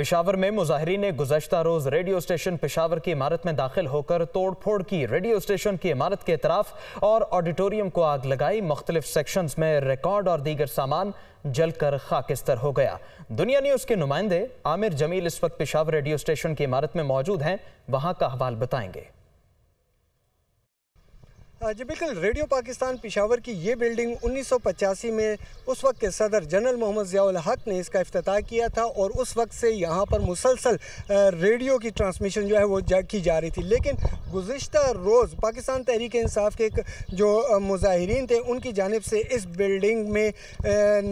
पिशावर में मुजाहरीन ने गुजशत रोज रेडियो स्टेशन पिशावर की इमारत में दाखिल होकर तोड़फोड़ की रेडियो स्टेशन की इमारत के अतराफ और ऑडिटोरियम को आग लगाई मुख्तलिफ सेक्शन में रिकॉर्ड और दीगर सामान जलकर खाकिस्तर हो गया दुनिया न्यूज के नुमाइंदे आमिर जमील इस वक्त पिशावर रेडियो स्टेशन की इमारत में मौजूद हैं वहाँ का अहवाल बताएंगे जी बिल्कुल रेडियो पाकिस्तान पिशावर की ये बिल्डिंग 1985 में उस वक्त के सदर जनरल मोहम्मद ज़ियाउल हक ने इसका अफ्ताह किया था और उस वक्त से यहाँ पर मुसलसल रेडियो की ट्रांसमिशन जो है वो जा, की जा रही थी लेकिन गुज्त रोज़ पाकिस्तान तहरीक इंसाफ के जो मुजाहरीन थे उनकी जानब से इस बिल्डिंग में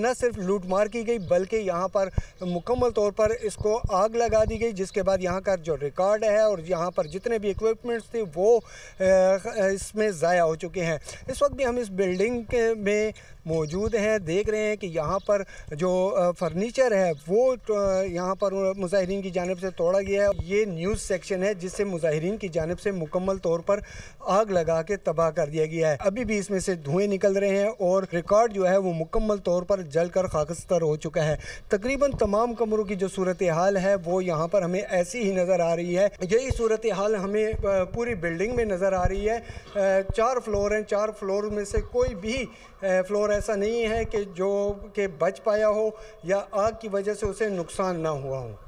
न सिर्फ लूट मार की गई बल्कि यहाँ पर मुकम्मल तौर पर इसको आग लगा दी गई जिसके बाद यहाँ का जो रिकॉर्ड है और यहाँ पर जितने भी इक्विपमेंट्स थे वो इसमें ज़ाय जाया हो चुके हैं इस वक्त भी हम इस बिल्डिंग के में मौजूद हैं देख रहे हैं कि यहाँ पर जो फर्नीचर है वो यहाँ पर मुजाहरीन की जानब से तोड़ा गया है ये न्यूज़ सेक्शन है जिससे मुजाहरीन की जानब से मुकम्मल तौर पर आग लगा के तबाह कर दिया गया है अभी भी इसमें से धुएँ निकल रहे हैं और रिकॉर्ड जो है वो मुकम्मल तौर पर जल कर खाकस्तर हो चुका है तकरीबन तमाम कमरों की जो सूरत हाल है वो यहाँ पर हमें ऐसी ही नज़र आ रही है यही सूरत हाल हमें पूरी बिल्डिंग में नज़र आ रही है चार चार फ्लोर हैं चार फ्लोर में से कोई भी फ्लोर ऐसा नहीं है कि जो कि बच पाया हो या आग की वजह से उसे नुकसान ना हुआ हो